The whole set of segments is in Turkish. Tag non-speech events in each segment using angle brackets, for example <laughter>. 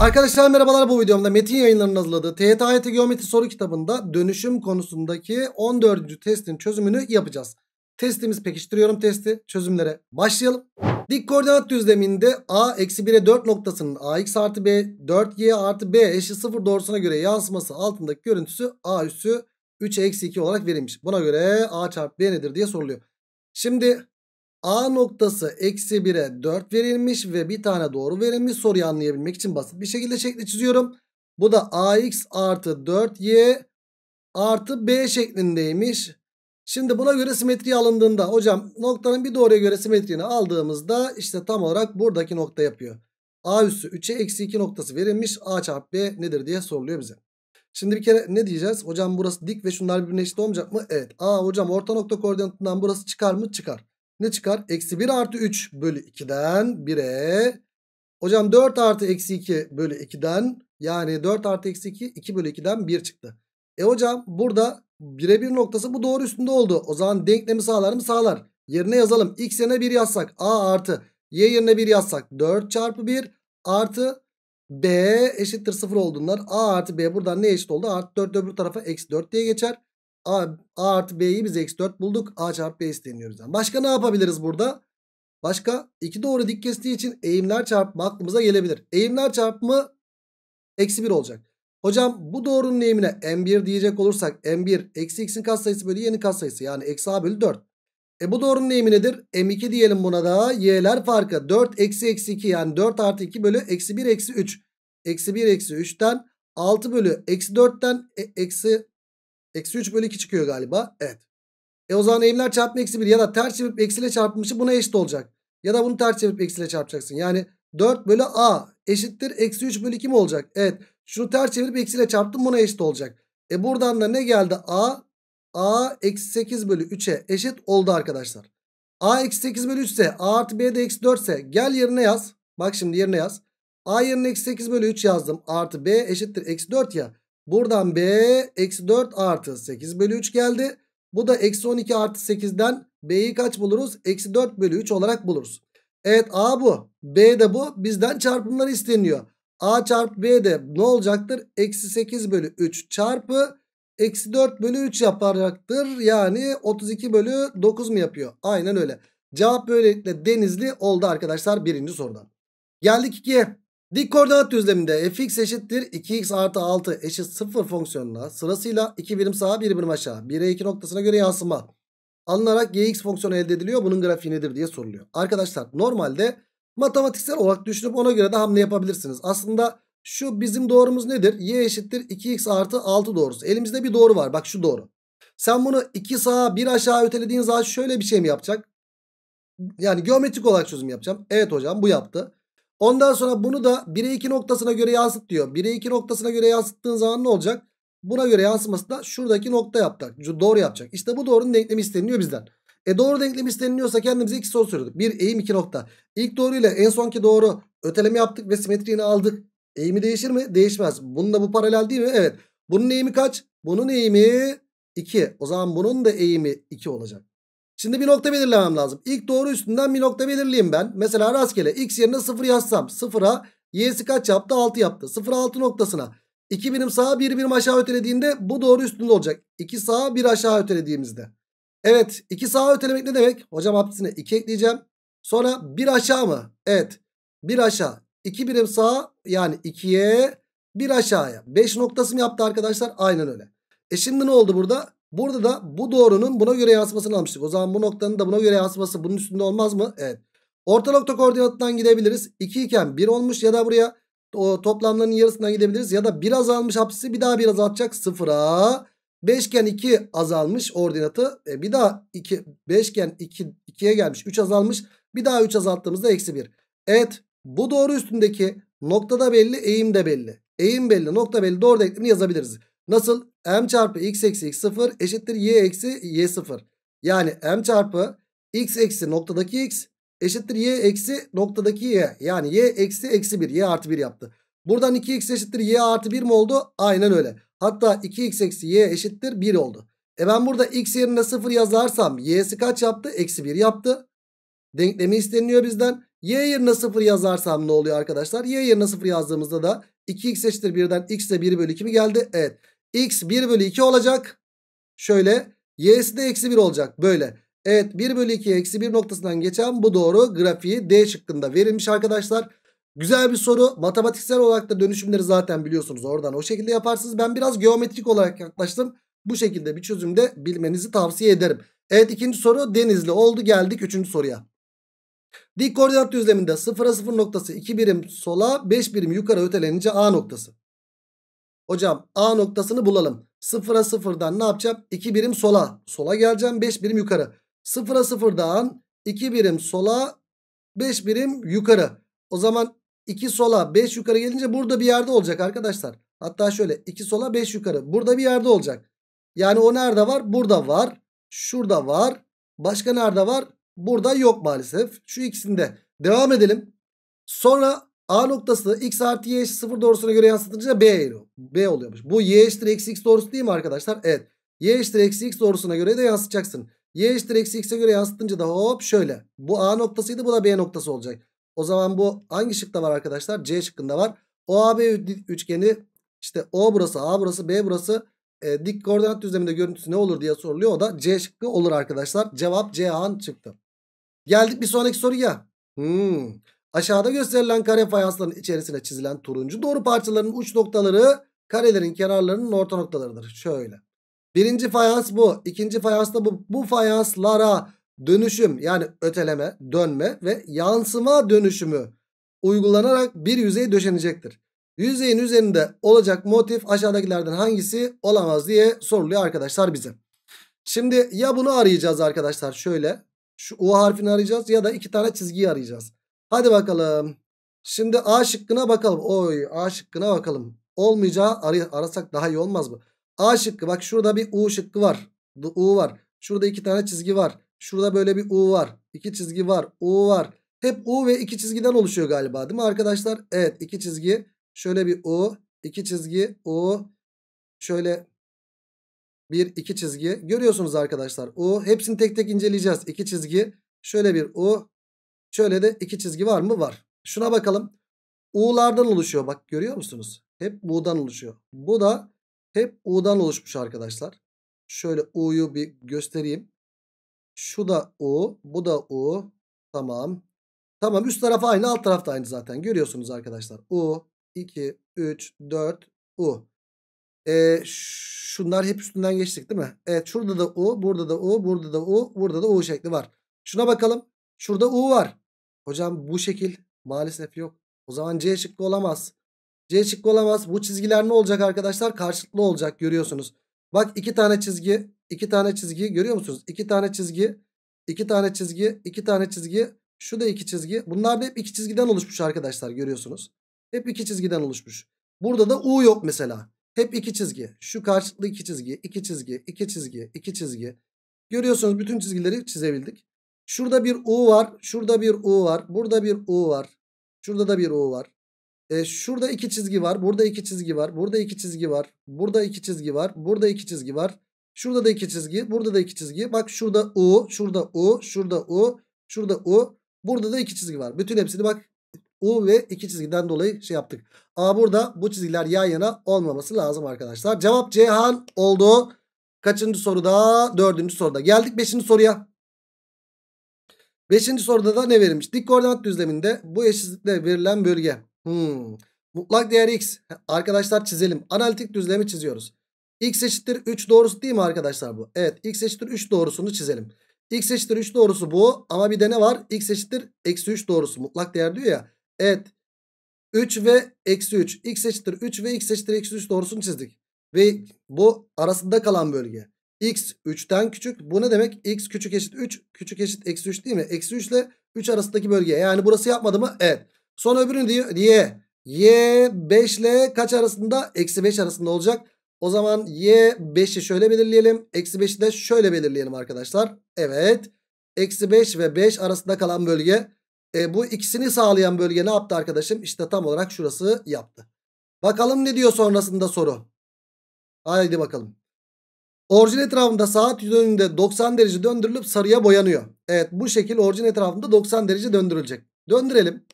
Arkadaşlar merhabalar bu videomda Metin yayınlarının hazırladığı TYT Geometri soru kitabında dönüşüm konusundaki 14. testin çözümünü yapacağız. Testimiz pekiştiriyorum testi çözümlere başlayalım. Dik koordinat düzleminde A eksi 1'e 4 noktasının AX artı B 4Y artı B eşit 0 doğrusuna göre yansıması altındaki görüntüsü A üssü 3 eksi 2 olarak verilmiş. Buna göre A çarpı B nedir diye soruluyor. Şimdi A noktası eksi 1'e 4 verilmiş ve bir tane doğru verilmiş soruyu anlayabilmek için basit bir şekilde şekli çiziyorum. Bu da ax artı 4y artı b şeklindeymiş. Şimdi buna göre simetri alındığında hocam noktanın bir doğruya göre simetriğini aldığımızda işte tam olarak buradaki nokta yapıyor. A üssü 3'e eksi 2 noktası verilmiş. A çarpı B nedir diye soruluyor bize. Şimdi bir kere ne diyeceğiz? Hocam burası dik ve şunlar birbirine eşit olmayacak mı? Evet. A hocam orta nokta koordinatından burası çıkar mı? Çıkar. Ne çıkar? Eksi 1 artı 3 bölü 2'den 1'e. Hocam 4 artı eksi 2 bölü 2'den yani 4 artı eksi 2 2 bölü 2'den 1 çıktı. E hocam burada birebir noktası bu doğru üstünde oldu. O zaman denklemi sağlar mı? Sağlar. Yerine yazalım. X yerine 1 yazsak A artı Y yerine 1 yazsak 4 çarpı 1 artı B eşittir 0 olduğundan A artı B buradan ne eşit oldu? Artı 4 öbür tarafa eksi 4 diye geçer. A, A artı B'yi biz eksi 4 bulduk. A çarpı B isteniyor bizden. Başka ne yapabiliriz burada? Başka iki doğru dik kestiği için eğimler çarpımı aklımıza gelebilir. Eğimler çarpımı eksi 1 olacak. Hocam bu doğrunun eğimine M1 diyecek olursak M1 eksi x'in katsayısı bölü y'nin katsayısı yani eksi A bölü 4. E bu doğrunun eğimi nedir? M2 diyelim buna da y'ler farkı 4 eksi eksi 2 yani 4 artı 2 bölü eksi 1 eksi 3. Eksi 1 eksi 3'ten 6 bölü eksi 4'ten e, eksi Eksi 3 bölü 2 çıkıyor galiba. Evet. E o zaman eğimler çarpma eksi 1 ya da ters çevirip eksiyle çarpmışı buna eşit olacak. Ya da bunu ters çevirip eksiyle çarpacaksın. Yani 4 bölü a eşittir eksi 3 bölü 2 mi olacak? Evet. Şunu ters çevirip eksiyle çarptım buna eşit olacak. E buradan da ne geldi? a a eksi 8 bölü 3'e eşit oldu arkadaşlar. a eksi 8 bölü 3 ise a artı b de eksi 4 ise gel yerine yaz. Bak şimdi yerine yaz. a yerine eksi 8 bölü 3 yazdım. artı b eşittir eksi 4 ya. Buradan B eksi 4 artı 8 bölü 3 geldi. Bu da eksi 12 artı 8'den B'yi kaç buluruz? Eksi 4 bölü 3 olarak buluruz. Evet A bu. B de bu. Bizden çarpımlar isteniyor. A çarpı B de ne olacaktır? Eksi 8 bölü 3 çarpı eksi 4 bölü 3 yaparaktır Yani 32 bölü 9 mu yapıyor? Aynen öyle. Cevap böylelikle denizli oldu arkadaşlar birinci sorudan. Geldik ikiye. Dik koordinat düzleminde fx eşittir 2x artı 6 eşit 0 fonksiyonuna sırasıyla 2 birim sağa 1 birim aşağı 1'e 2 noktasına göre yansıma alınarak gx fonksiyonu elde ediliyor. Bunun grafiği nedir diye soruluyor. Arkadaşlar normalde matematiksel olarak düşünüp ona göre de hamle yapabilirsiniz. Aslında şu bizim doğrumuz nedir? y eşittir 2x artı 6 doğrusu. Elimizde bir doğru var. Bak şu doğru. Sen bunu 2 sağa 1 aşağı ötelediğin zaman şöyle bir şey mi yapacak? Yani geometrik olarak çözüm yapacağım. Evet hocam bu yaptı. Ondan sonra bunu da 1'e 2 noktasına göre yansıt diyor. 1'e 2 noktasına göre yansıttığın zaman ne olacak? Buna göre yansıması da şuradaki nokta yapacak. Doğru yapacak. İşte bu doğrunun denklemi isteniyor bizden. E doğru denklemi isteniliyorsa kendimize iki soru soruyorduk. Bir eğim iki nokta. İlk doğru ile en sonki doğru öteleme yaptık ve simetriğini aldık. Eğimi değişir mi? Değişmez. Bununla bu paralel değil mi? Evet. Bunun eğimi kaç? Bunun eğimi 2. O zaman bunun da eğimi 2 olacak. Şimdi bir nokta belirlemem lazım. İlk doğru üstünden bir nokta belirleyeyim ben. Mesela rastgele x yerine 0 yazsam 0'a y'si kaç yaptı? 6 yaptı. 0 6 noktasına 2 birim sağa 1 bir birim aşağı ötelediğinde bu doğru üstünde olacak. 2 sağa 1 aşağı ötelediğimizde. Evet 2 sağa ötelemek ne demek? Hocam hapsine 2 ekleyeceğim. Sonra 1 aşağı mı? Evet 1 aşağı 2 birim sağa yani 2'ye 1 aşağıya. 5 noktası mı yaptı arkadaşlar? Aynen öyle. E şimdi ne oldu burada? Burada da bu doğrunun buna göre yansımasını almıştık. O zaman bu noktanın da buna göre yansıması bunun üstünde olmaz mı? Evet. Orta nokta koordinatından gidebiliriz. 2 iken 1 olmuş ya da buraya o toplamların yarısından gidebiliriz. Ya da biraz azalmış hapsisi bir daha biraz azaltacak 0'a. 5 iken 2 azalmış ordinatı. E, bir daha 2, 5 iken 2, 2'ye gelmiş 3 azalmış. Bir daha 3 azalttığımızda eksi 1. Evet bu doğru üstündeki nokta da belli eğim de belli. Eğim belli nokta belli doğru denklemini yazabiliriz. Nasıl? m çarpı x eksi x sıfır eşittir y eksi y sıfır. Yani m çarpı x eksi noktadaki x eşittir y eksi noktadaki y. Yani y eksi eksi 1 y artı 1 yaptı. Buradan 2x eşittir y artı 1 mi oldu? Aynen öyle. Hatta 2x eksi y eşittir 1 oldu. E ben burada x yerine 0 yazarsam y'si kaç yaptı? Eksi 1 yaptı. Denklemi isteniliyor bizden. y yerine 0 yazarsam ne oluyor arkadaşlar? y yerine 0 yazdığımızda da 2x eşittir 1'den x de 1 bölü 2 mi geldi? Evet. x 1 bölü 2 olacak. Şöyle. y'si de eksi 1 olacak. Böyle. Evet 1 bölü 2 eksi 1 noktasından geçen bu doğru grafiği D şıkkında verilmiş arkadaşlar. Güzel bir soru. Matematiksel olarak da dönüşümleri zaten biliyorsunuz. Oradan o şekilde yaparsınız. Ben biraz geometrik olarak yaklaştım. Bu şekilde bir çözümde bilmenizi tavsiye ederim. Evet ikinci soru Denizli oldu. Geldik üçüncü soruya. Dik koordinat düzleminde 0'a 0 noktası 2 birim sola 5 birim yukarı ötelenince A noktası. Hocam A noktasını bulalım. 0'a 0'dan ne yapacağım? 2 birim sola. Sola geleceğim 5 birim yukarı. 0'a 0'dan 2 birim sola 5 birim yukarı. O zaman 2 sola 5 yukarı gelince burada bir yerde olacak arkadaşlar. Hatta şöyle 2 sola 5 yukarı. Burada bir yerde olacak. Yani o nerede var? Burada var. Şurada var. Başka nerede var? Burada yok maalesef. Şu ikisinde. Devam edelim. Sonra A noktası x artı y eşit 0 doğrusuna göre yansıtınca B, B oluyormuş. Bu y eşittir eksi x doğrusu değil mi arkadaşlar? Evet. Y eşittir eksi x doğrusuna göre de yansıtacaksın. Y eşittir eksi x'e göre yansıtınca da hop şöyle. Bu A noktasıydı bu da B noktası olacak. O zaman bu hangi şıkta var arkadaşlar? C şıkkında var. O A B üçgeni işte O burası A burası B burası e, dik koordinat düzleminde görüntüsü ne olur diye soruluyor. O da C şıkkı olur arkadaşlar. Cevap C han çıktı. Geldik bir sonraki soruya. Hmm. Aşağıda gösterilen kare fayansların içerisine çizilen turuncu doğru parçaların uç noktaları karelerin kenarlarının orta noktalarıdır. Şöyle. Birinci fayans bu. ikinci fayans da bu. Bu fayanslara dönüşüm yani öteleme, dönme ve yansıma dönüşümü uygulanarak bir yüzey döşenecektir. Yüzeyin üzerinde olacak motif aşağıdakilerden hangisi olamaz diye soruluyor arkadaşlar bize. Şimdi ya bunu arayacağız arkadaşlar şöyle. Şu U harfini arayacağız ya da iki tane çizgiyi arayacağız. Hadi bakalım. Şimdi A şıkkına bakalım. Oy A şıkkına bakalım. Olmayacağı arasak daha iyi olmaz mı? A şıkkı bak şurada bir U şıkkı var. U var. Şurada iki tane çizgi var. Şurada böyle bir U var. İki çizgi var. U var. Hep U ve iki çizgiden oluşuyor galiba değil mi arkadaşlar? Evet iki çizgi Şöyle bir o, iki çizgi o, Şöyle bir iki çizgi. Görüyorsunuz arkadaşlar o. Hepsini tek tek inceleyeceğiz. İki çizgi. Şöyle bir o, Şöyle de iki çizgi var mı? Var. Şuna bakalım. U'lardan oluşuyor. Bak görüyor musunuz? Hep U'dan oluşuyor. Bu da hep U'dan oluşmuş arkadaşlar. Şöyle U'yu bir göstereyim. Şu da U. Bu da U. Tamam. Tamam üst taraf aynı alt taraf da aynı zaten. Görüyorsunuz arkadaşlar. U. 2, 3, 4, U. E, şunlar hep üstünden geçtik değil mi? Evet şurada da U, burada da U, burada da U, burada da U şekli var. Şuna bakalım. Şurada U var. Hocam bu şekil maalesef yok. O zaman C şıkkı olamaz. C şıkkı olamaz. Bu çizgiler ne olacak arkadaşlar? Karşılıklı olacak görüyorsunuz. Bak iki tane çizgi, iki tane çizgi görüyor musunuz? İki tane çizgi, iki tane çizgi, iki tane çizgi. Şu da iki çizgi. Bunlar da hep iki çizgiden oluşmuş arkadaşlar görüyorsunuz. Hep iki çizgiden oluşmuş. Burada da U yok mesela. Hep iki çizgi. Şu karşılıklı iki çizgi, iki çizgi, iki çizgi, iki çizgi. Görüyorsunuz bütün çizgileri çizebildik. Şurada bir U var. Şurada bir U var. Burada bir U var. Şurada da bir U var. E, şurada iki çizgi var. Burada iki çizgi var. Burada iki çizgi var. Burada iki çizgi var. Burada iki çizgi var. Şurada da iki çizgi. Burada da iki çizgi. Bak şurada U. Şurada U. Şurada U. Şurada U. Burada da iki çizgi var. Bütün hepsini bak U ve iki çizgiden dolayı şey yaptık. A burada bu çizgiler yan yana olmaması lazım arkadaşlar. Cevap Cihan oldu. Kaçıncı soruda? Dördüncü soruda. Geldik beşinci soruya. Beşinci soruda da ne verilmiş? Dik koordinat düzleminde bu eşitlikle verilen bölge. Hmm. Mutlak değer x. Arkadaşlar çizelim. Analitik düzlemi çiziyoruz. x eşittir 3 doğrusu değil mi arkadaşlar bu? Evet x eşittir 3 doğrusunu çizelim. x eşittir 3 doğrusu bu ama bir de ne var? x eşittir eksi 3 doğrusu mutlak değer diyor ya. Evet. 3 ve eksi 3. X eşittir 3 ve x eşittir eksi 3 doğrusunu çizdik. Ve bu arasında kalan bölge. X 3'ten küçük. Bu ne demek? X küçük eşit 3. Küçük eşit eksi 3 değil mi? Eksi 3 ile 3 arasındaki bölge. Yani burası yapmadı mı? Evet. Son öbürünü diyor. Y. Y 5 ile kaç arasında? Eksi 5 arasında olacak. O zaman Y 5'i şöyle belirleyelim. Eksi 5'i de şöyle belirleyelim arkadaşlar. Evet. Eksi 5 ve 5 arasında kalan bölge. E, bu ikisini sağlayan bölge ne yaptı arkadaşım? İşte tam olarak şurası yaptı. Bakalım ne diyor sonrasında soru. Haydi bakalım. Orijin etrafında saat yönünde 90 derece döndürülüp sarıya boyanıyor. Evet bu şekil orijin etrafında 90 derece döndürülecek. Döndürelim.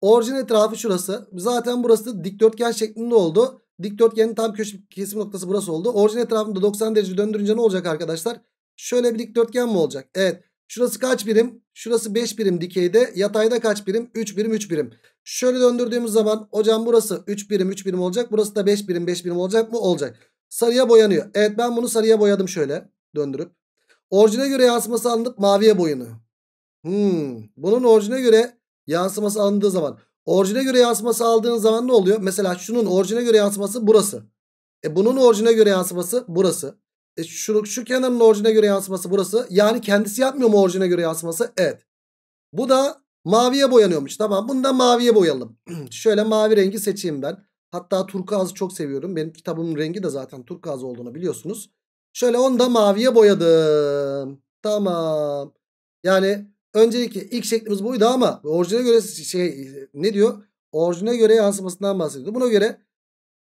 Orijin etrafı şurası. Zaten burası dikdörtgen şeklinde oldu. Dikdörtgenin tam köşe kesim noktası burası oldu. Orijin etrafında 90 derece döndürünce ne olacak arkadaşlar? Şöyle bir dikdörtgen mi olacak? Evet. Şurası kaç birim? Şurası 5 birim dikeyde. Yatayda kaç birim? 3 birim 3 birim. Şöyle döndürdüğümüz zaman hocam burası 3 birim 3 birim olacak. Burası da 5 birim 5 birim olacak mı? Olacak. Sarıya boyanıyor. Evet ben bunu sarıya boyadım şöyle döndürüp. Orijine göre yansıması alınıp maviye boyanıyor. Hmm. Bunun orijine göre yansıması alındığı zaman. Orijine göre yansıması aldığın zaman ne oluyor? Mesela şunun orijine göre yansıması burası. E bunun orijine göre yansıması burası. E şu, şu kenarın orijine göre yansıması burası. Yani kendisi yapmıyor mu orijine göre yansıması? Evet. Bu da maviye boyanıyormuş. Tamam bunu da maviye boyayalım. <clears throat> Şöyle mavi rengi seçeyim ben. Hatta turkuazı çok seviyorum. Benim kitabımın rengi de zaten turkuaz olduğunu biliyorsunuz. Şöyle onu da maviye boyadım. Tamam. Yani öncelikle ilk şeklimiz buydu ama orijine göre şey ne diyor? Orijine göre yansımasından bahsediyor. Buna göre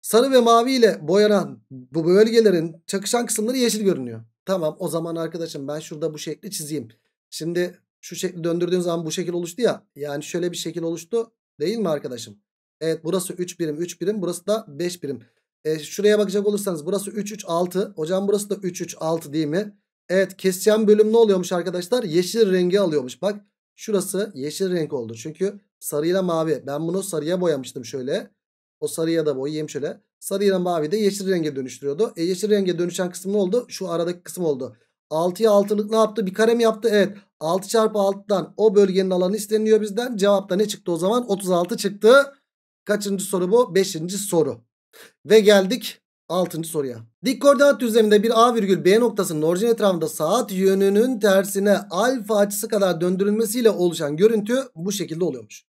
Sarı ve mavi ile boyanan bu bölgelerin çakışan kısımları yeşil görünüyor. Tamam o zaman arkadaşım ben şurada bu şekli çizeyim. Şimdi şu şekli döndürdüğün zaman bu şekil oluştu ya. Yani şöyle bir şekil oluştu değil mi arkadaşım? Evet burası 3 birim 3 birim burası da 5 birim. E, şuraya bakacak olursanız burası 3 3 6. Hocam burası da 3 3 6 değil mi? Evet keseceğim bölüm ne oluyormuş arkadaşlar? Yeşil rengi alıyormuş bak. Şurası yeşil renk oldu. Çünkü sarıyla mavi. Ben bunu sarıya boyamıştım şöyle. O sarıya da boy yemşöle. da mavi de yeşil renge dönüştürüyordu. E yeşil renge dönüşen kısım ne oldu? Şu aradaki kısım oldu. 6'ya 6'lık ne yaptı? Bir kare mi yaptı? Evet. 6 çarpı 6'dan o bölgenin alanı isteniyor bizden. Cevapta ne çıktı o zaman? 36 çıktı. Kaçıncı soru bu? 5. soru. Ve geldik 6. soruya. Dik koordinat düzleminde bir A virgül B noktasının orijin etrafında saat yönünün tersine alfa açısı kadar döndürülmesiyle oluşan görüntü bu şekilde oluyormuş.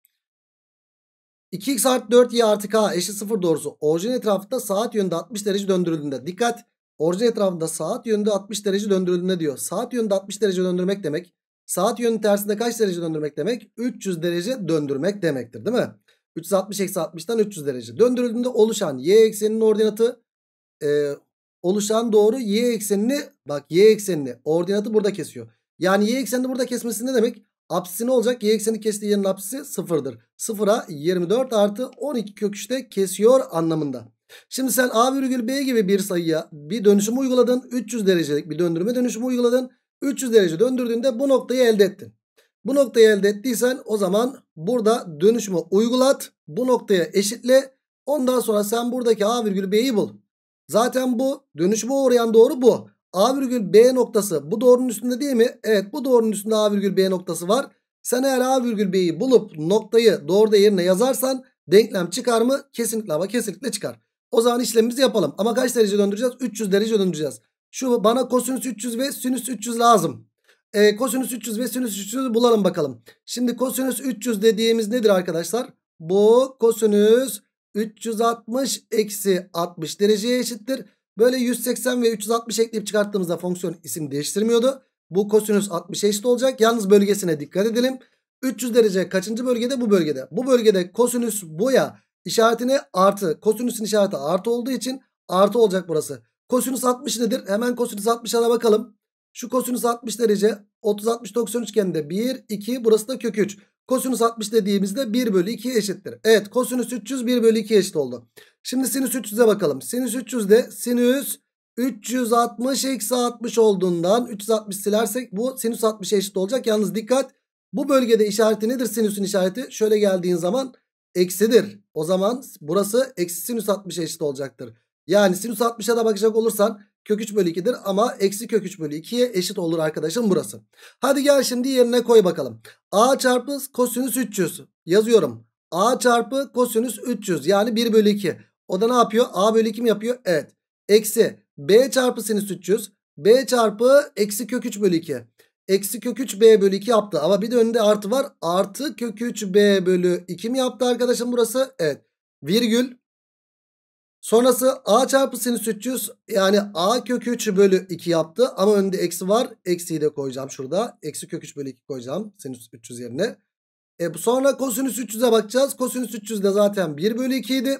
2x artı 4y artı k eşit 0 doğrusu orijin etrafında saat yönünde 60 derece döndürüldüğünde. Dikkat orijin etrafında saat yönünde 60 derece döndürüldüğünde diyor. Saat yönünde 60 derece döndürmek demek. Saat yönünün tersinde kaç derece döndürmek demek? 300 derece döndürmek demektir değil mi? 360 eksi 60'tan 300 derece. Döndürüldüğünde oluşan y ekseninin ordinatı e, oluşan doğru y eksenini bak y eksenini ordinatı burada kesiyor. Yani y eksenini burada kesmesi ne demek? Apsisi ne olacak? Y ekseni kestiği yerin apsisi sıfırdır. Sıfıra 24 artı 12 kök 3'te kesiyor anlamında. Şimdi sen A virgül B gibi bir sayıya bir dönüşüm uyguladın. 300 derecelik bir döndürme dönüşümü uyguladın. 300 derece döndürdüğünde bu noktayı elde ettin. Bu noktayı elde ettiysen o zaman burada dönüşümü uygulat. Bu noktaya eşitle. Ondan sonra sen buradaki A virgül B'yi bul. Zaten bu dönüşüme uğrayan doğru bu. A virgül B noktası bu doğrunun üstünde değil mi? Evet bu doğrunun üstünde A virgül B noktası var. Sen eğer A virgül B'yi bulup noktayı doğruda yerine yazarsan denklem çıkar mı? Kesinlikle ama kesinlikle çıkar. O zaman işlemimizi yapalım. Ama kaç derece döndüreceğiz? 300 derece döndüreceğiz. Şu bana kosinüs 300 ve sinüs 300 lazım. E, kosinüs 300 ve sinüs 300 bulalım bakalım. Şimdi kosinüs 300 dediğimiz nedir arkadaşlar? Bu kosinüs 360 eksi 60 dereceye eşittir. Böyle 180 ve 360 ekleyip çıkarttığımızda fonksiyon isim değiştirmiyordu. Bu kosinüs 60'a eşit olacak. Yalnız bölgesine dikkat edelim. 300 derece kaçıncı bölgede? Bu bölgede. Bu bölgede kosinüs boya işaretini artı. Kosinüsün işareti artı olduğu için artı olacak burası. Kosinüs 60 nedir? Hemen kosinüs 60'a da bakalım. Şu kosinüs 60 derece 30 60 90 üçgeninde 1 2 burası da kök 3. Kosinüs 60 dediğimizde 1 bölü 2 eşittir. Evet kosinüs 300 1 bölü 2 eşit oldu. Şimdi sinüs 300'e bakalım. Sinüs 300 de sinüs 360 eksi 60 olduğundan 360 silersek bu sinüs 60'a eşit olacak. Yalnız dikkat bu bölgede işareti nedir sinüsün işareti? Şöyle geldiğin zaman eksidir. O zaman burası eksi sinüs 60'a eşit olacaktır. Yani sinüs 60'a da bakacak olursan Kök 3 bölü 2'dir ama eksi kök 3 bölü 2'ye eşit olur arkadaşım burası. Hadi gel şimdi yerine koy bakalım. A çarpı kosinüs 300 yazıyorum. A çarpı kosinüs 300 yani 1 bölü 2. O da ne yapıyor? A bölü 2 mi yapıyor? Evet. Eksi B çarpı sinüs 300. B çarpı eksi kök 3 bölü 2. Eksi kök 3 B bölü 2 yaptı. Ama bir de önünde artı var. Artı kök 3 B bölü 2 mi yaptı arkadaşım burası? Evet. Virgül Sonrası a çarpı sinüs 300 yani a kök 3 bölü 2 yaptı. Ama önünde eksi var. Eksiyi de koyacağım şurada. Eksi kök 3 bölü 2 koyacağım sinüs 300 yerine. E, sonra kosinüs 300'e bakacağız. Kosinüs 300 de zaten 1 bölü 2 idi.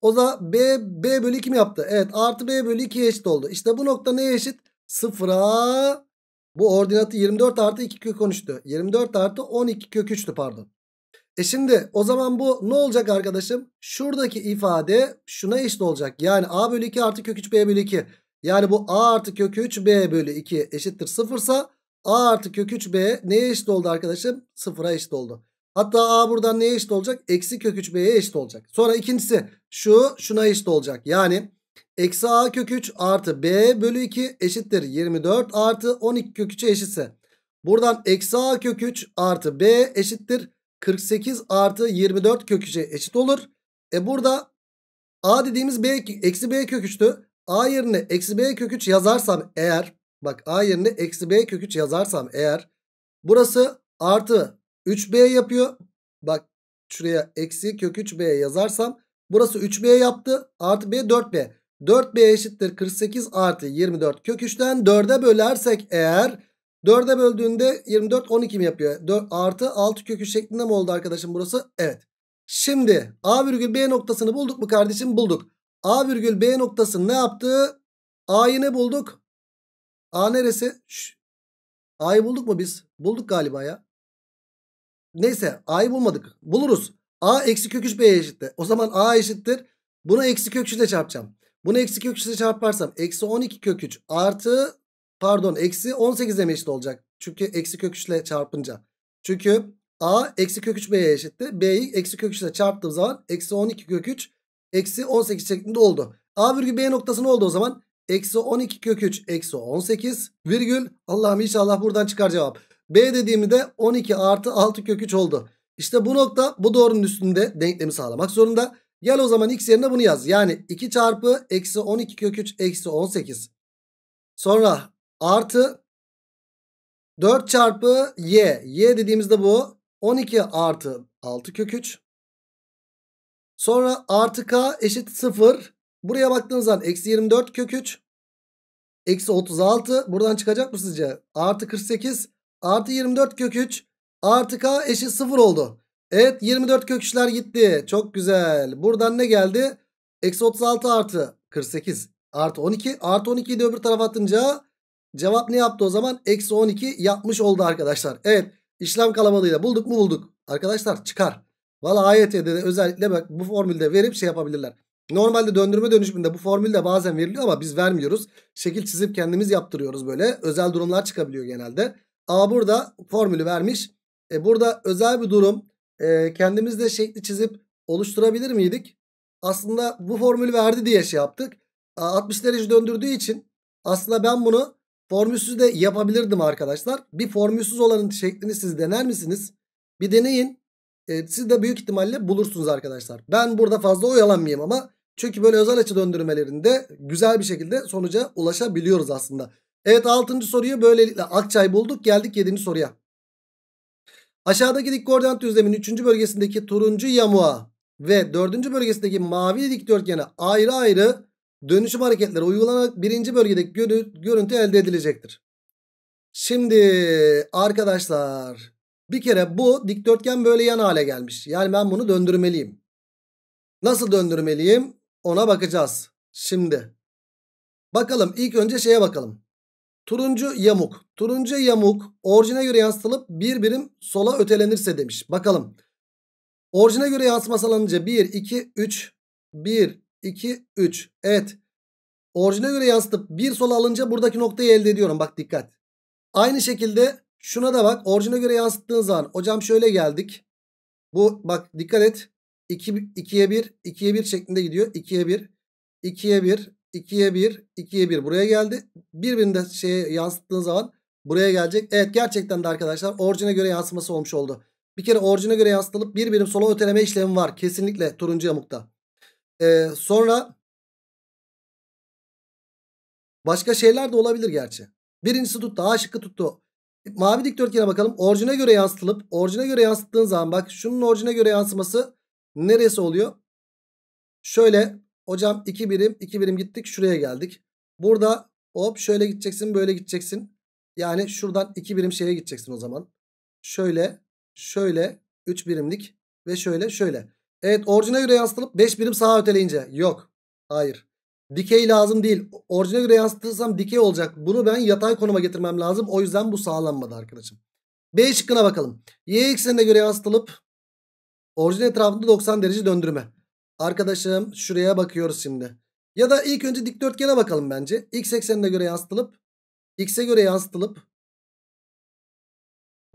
O da b, b bölü 2 mi yaptı? Evet artı b bölü 2 eşit oldu. İşte bu nokta neye eşit? Sıfıra bu ordinatı 24 artı 2 kök 13'tü. 24 artı 12 kök 3'tü pardon. E şimdi o zaman bu ne olacak arkadaşım? Şuradaki ifade şuna eşit olacak. Yani a bölü 2 artı kök 3 b bölü 2. Yani bu a artı kök 3 b bölü 2 eşittir sıfırsa a artı kök 3 b neye eşit oldu arkadaşım? 0'a eşit oldu. Hatta a buradan neye eşit olacak? Eksi kök 3 b'ye eşit olacak. Sonra ikincisi şu şuna eşit olacak. Yani eksi a kök 3 artı b bölü 2 eşittir 24 artı 12 kök 3'e eşitse. Buradan eksi a kök 3 artı b eşittir 48 artı 24 kök 3'e eşit olur. E burada A dediğimiz B, eksi B kök 3'tü. A yerine eksi B kök 3 yazarsam eğer. Bak A yerine eksi B kök 3 yazarsam eğer. Burası artı 3B yapıyor. Bak şuraya eksi kök 3B yazarsam. Burası 3B yaptı. Artı B 4B. 4B eşittir 48 artı 24 kök 3'ten 4'e bölersek eğer 4'e böldüğünde 24 12 mi yapıyor? 4, artı 6 kökü şeklinde mi oldu arkadaşım burası? Evet. Şimdi A virgül B noktasını bulduk mu kardeşim? Bulduk. A virgül B noktası ne yaptı? A'yı ne bulduk? A neresi? A'yı bulduk mu biz? Bulduk galiba ya. Neyse A'yı bulmadık. Buluruz. A eksi kök 3 B'ye eşittir. O zaman A eşittir. Bunu eksi kök 3 ile çarpacağım. Bunu eksi kök 3 ile çarparsam eksi 12 kök 3 artı Pardon eksi 18'e mi eşit olacak? Çünkü eksi kök 3 ile çarpınca. Çünkü a eksi kök 3 b'ye eşitti. B'yi eksi kök 3 ile çarptığım zaman eksi 12 kök 3 eksi 18 şeklinde oldu. A virgül B noktası ne oldu o zaman? Eksi 12 kök 3 eksi 18 virgül Allah'ım inşallah buradan çıkar cevap. B dediğimde 12 artı 6 kök 3 oldu. İşte bu nokta bu doğrunun üstünde denklemi sağlamak zorunda. Gel o zaman x yerine bunu yaz. Yani 2 çarpı eksi 12 kök 3 eksi 18. Sonra Artı 4 çarpı y. Y dediğimizde bu 12 artı 6 kök 3. Sonra artı k eşit 0. Buraya baktığınız zaman eksi 24 kök 3. Eksi 36. Buradan çıkacak mı sizce? Artı 48. Artı 24 kök 3. Artı k eşit 0 oldu. Evet 24 kök 3'ler gitti. Çok güzel. Buradan ne geldi? Eksi 36 artı 48 artı 12. Artı 12'yi de öbür tarafa atınca Cevap ne yaptı o zaman? Eksi 12 yapmış oldu arkadaşlar. Evet işlem kalabalığıyla bulduk mu bulduk. Arkadaşlar çıkar. Valla AYT'de de özellikle bak bu formülde verip şey yapabilirler. Normalde döndürme dönüşümünde bu formülde bazen veriliyor ama biz vermiyoruz. Şekil çizip kendimiz yaptırıyoruz böyle. Özel durumlar çıkabiliyor genelde. Ama burada formülü vermiş. E burada özel bir durum. E, kendimiz de şekli çizip oluşturabilir miydik? Aslında bu formülü verdi diye şey yaptık. 60 derece döndürdüğü için aslında ben bunu Formülsüz de yapabilirdim arkadaşlar. Bir formülsüz olanın şeklini siz dener misiniz? Bir deneyin. E, siz de büyük ihtimalle bulursunuz arkadaşlar. Ben burada fazla oyalanmayayım ama çünkü böyle özel açı döndürmelerinde güzel bir şekilde sonuca ulaşabiliyoruz aslında. Evet 6. soruyu böylelikle Akçay bulduk. Geldik 7. soruya. Aşağıdaki dik koordinat düzlemin 3. bölgesindeki turuncu yamuğa ve 4. bölgesindeki mavi dikdörtgene ayrı ayrı dönüşüm hareketleri uygulanarak birinci bölgedeki görüntü elde edilecektir. Şimdi arkadaşlar bir kere bu dikdörtgen böyle yan hale gelmiş. Yani ben bunu döndürmeliyim. Nasıl döndürmeliyim ona bakacağız. Şimdi bakalım ilk önce şeye bakalım. Turuncu yamuk. Turuncu yamuk orijine göre yansıtılıp bir birim sola ötelenirse demiş. Bakalım. Orijine göre yansıma sağlanınca 1, 2, 3, 1, 2, 3. Evet. Orijine göre yansıtıp bir sola alınca buradaki noktayı elde ediyorum. Bak dikkat. Aynı şekilde şuna da bak. Orijine göre yansıttığın zaman. Hocam şöyle geldik. Bu bak dikkat et. 2'ye 1, 2'ye 1 şeklinde gidiyor. 2'ye 1, 2'ye 1, 2'ye 1, 2'ye 1 buraya geldi. Birbirini de şeye yansıttığın zaman buraya gelecek. Evet gerçekten de arkadaşlar orijine göre yansıması olmuş oldu. Bir kere orijine göre yansıtılıp bir birim sola öteleme işlemi var. Kesinlikle turuncu yamukta. Ee, sonra başka şeyler de olabilir gerçi. Birincisi tuttu. A şıkkı tuttu. Mavi dikdörtgene bakalım. Orjine göre yansıtılıp orjine göre yansıttığın zaman bak şunun orjine göre yansıması neresi oluyor? Şöyle hocam 2 birim 2 birim gittik şuraya geldik. Burada hop şöyle gideceksin böyle gideceksin. Yani şuradan 2 birim şeye gideceksin o zaman. Şöyle şöyle 3 birimlik ve şöyle şöyle. Evet orijine göre yansıtılıp 5 birim sağa öteleyince. Yok. Hayır. Dikey lazım değil. Orijine göre yansıtırsam dikey olacak. Bunu ben yatay konuma getirmem lazım. O yüzden bu sağlanmadı arkadaşım. B şıkkına bakalım. Y eksenine göre yansıtılıp orijin etrafında 90 derece döndürme. Arkadaşım şuraya bakıyoruz şimdi. Ya da ilk önce dikdörtgene bakalım bence. X eksenine göre yansıtılıp X'e göre yansıtılıp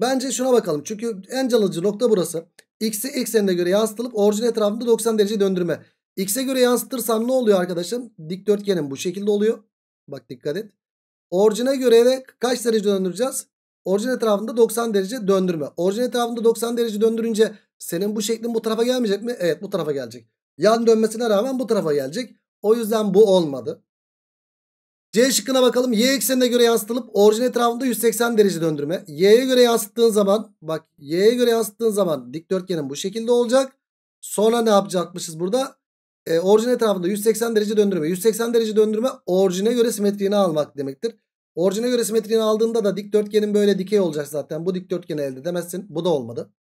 Bence şuna bakalım. Çünkü en calıcı nokta burası. X'i eksenine göre yansıtılıp orijin etrafında 90 derece döndürme. X'e göre yansıtırsam ne oluyor arkadaşım? Dikdörtgenim bu şekilde oluyor. Bak dikkat et. Orijine göre de kaç derece döndüreceğiz? Orijin etrafında 90 derece döndürme. Orijin etrafında 90 derece döndürünce senin bu şeklin bu tarafa gelmeyecek mi? Evet bu tarafa gelecek. Yan dönmesine rağmen bu tarafa gelecek. O yüzden bu olmadı. C şıkkına bakalım. Y eksenine göre yansıtılıp orijin etrafında 180 derece döndürme. Y'ye göre yansıttığın zaman bak Y'ye göre yansıttığın zaman dikdörtgenin bu şekilde olacak. Sonra ne yapacakmışız burada? E, orijin etrafında 180 derece döndürme. 180 derece döndürme orijine göre simetriğini almak demektir. Orijine göre simetriğini aldığında da dikdörtgenin böyle dikey olacak zaten. Bu dikdörtgeni elde edemezsin. Bu da olmadı.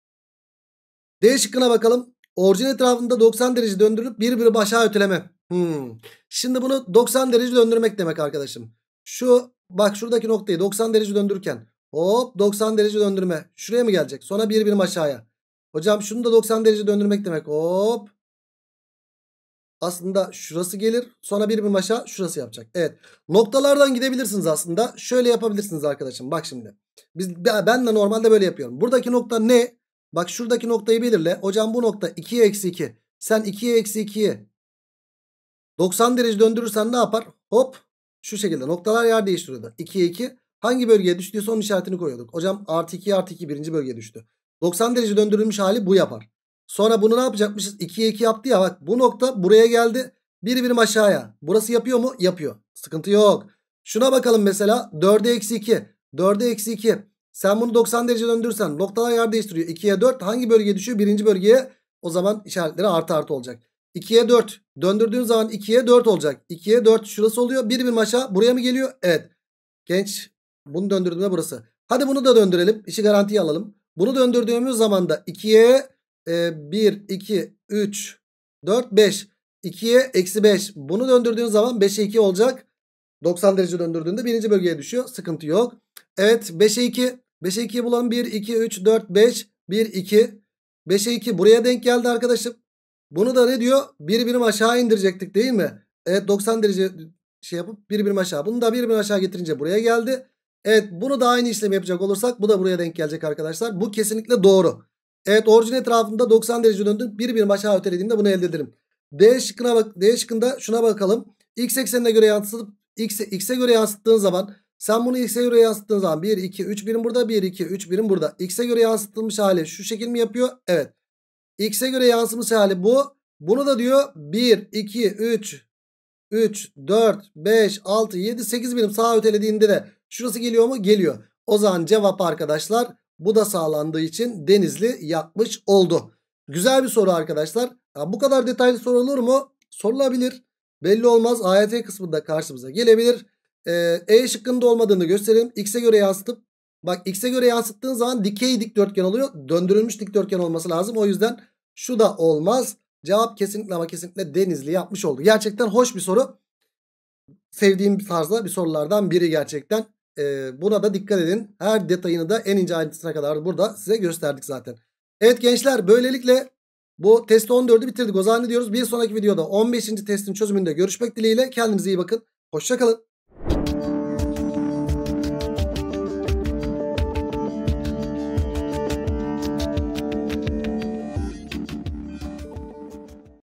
D şıkkına bakalım. Orijin etrafında 90 derece döndürülüp bir bir başa öteleme. Hmm. Şimdi bunu 90 derece döndürmek demek arkadaşım. Şu bak şuradaki noktayı 90 derece döndürürken hop 90 derece döndürme. Şuraya mı gelecek? Sonra bir birim aşağıya. Hocam şunu da 90 derece döndürmek demek. Hop. Aslında şurası gelir. Sonra bir birim aşağı şurası yapacak. Evet. Noktalardan gidebilirsiniz aslında. Şöyle yapabilirsiniz arkadaşım. Bak şimdi. Biz, ben de normalde böyle yapıyorum. Buradaki nokta ne? Bak şuradaki noktayı belirle. Hocam bu nokta 2 eksi 2. Sen 2 eksi 2'yi 90 derece döndürürsen ne yapar? Hop şu şekilde noktalar yer değiştiriyordu. 2'ye 2 hangi bölgeye düştüyse son işaretini koyuyorduk. Hocam artı 2 artı 2 birinci bölgeye düştü. 90 derece döndürülmüş hali bu yapar. Sonra bunu ne yapacakmışız? 2'ye 2 yaptı ya bak bu nokta buraya geldi. Bir birim aşağıya. Burası yapıyor mu? Yapıyor. Sıkıntı yok. Şuna bakalım mesela 4'e eksi 2. 4'e eksi 2. Sen bunu 90 derece döndürsen noktalar yer değiştiriyor. 2'ye 4 hangi bölgeye düşüyor? Birinci bölgeye o zaman işaretleri artı artı olacak. 2'ye 4. Döndürdüğün zaman 2'ye 4 olacak. 2'ye 4 şurası oluyor. Bir bir aşağı. Buraya mı geliyor? Evet. Genç bunu döndürdüğümde burası. Hadi bunu da döndürelim. İşi garantiye alalım. Bunu döndürdüğümüz zaman da 2'ye e, 1, 2, 3, 4, 5. 2'ye eksi 5. Bunu döndürdüğün zaman 5'e 2 olacak. 90 derece döndürdüğünde birinci bölgeye düşüyor. Sıkıntı yok. Evet 5'e 2. 5'e 2'yi bulan 1, 2, 3, 4, 5. 1, 2. 5'e 2 buraya denk geldi arkadaşım. Bunu da ne diyor? Bir birim aşağı indirecektik değil mi? Evet 90 derece şey yapıp bir birim aşağı. Bunu da bir birim aşağı getirince buraya geldi. Evet bunu da aynı işlemi yapacak olursak bu da buraya denk gelecek arkadaşlar. Bu kesinlikle doğru. Evet orijin etrafında 90 derece döndüm. Bir birim aşağı ötelediğimde bunu elde ederim. D şıkkına bak D şıkkında şuna bakalım. X eksenine göre yansıtıp X'e X e göre yansıttığın zaman sen bunu X'e göre yansıttığın zaman 1 2 3 birim burada 1 2 3 birim burada. X'e göre yansıtılmış hali şu şekil mi yapıyor? Evet. X'e göre yansıması hali bu. Bunu da diyor 1, 2, 3, 3, 4, 5, 6, 7, 8 birim sağa ötelediğinde de şurası geliyor mu? Geliyor. O zaman cevap arkadaşlar bu da sağlandığı için Denizli yapmış oldu. Güzel bir soru arkadaşlar. Ya bu kadar detaylı sorulur mu? Sorulabilir. Belli olmaz. AYT kısmında karşımıza gelebilir. Ee, e şıkkında olmadığını göstereyim. X'e göre yansıtıp Bak x'e göre yansıttığın zaman dikey dikdörtgen oluyor. Döndürülmüş dikdörtgen olması lazım. O yüzden şu da olmaz. Cevap kesinlikle ama kesinlikle Denizli yapmış oldu. Gerçekten hoş bir soru. Sevdiğim tarzda bir sorulardan biri gerçekten. Ee, buna da dikkat edin. Her detayını da en ince ayrıntısına kadar burada size gösterdik zaten. Evet gençler böylelikle bu testi 14'ü bitirdik. O zaman diyoruz? Bir sonraki videoda 15. testin çözümünde görüşmek dileğiyle. Kendinize iyi bakın. Hoşçakalın.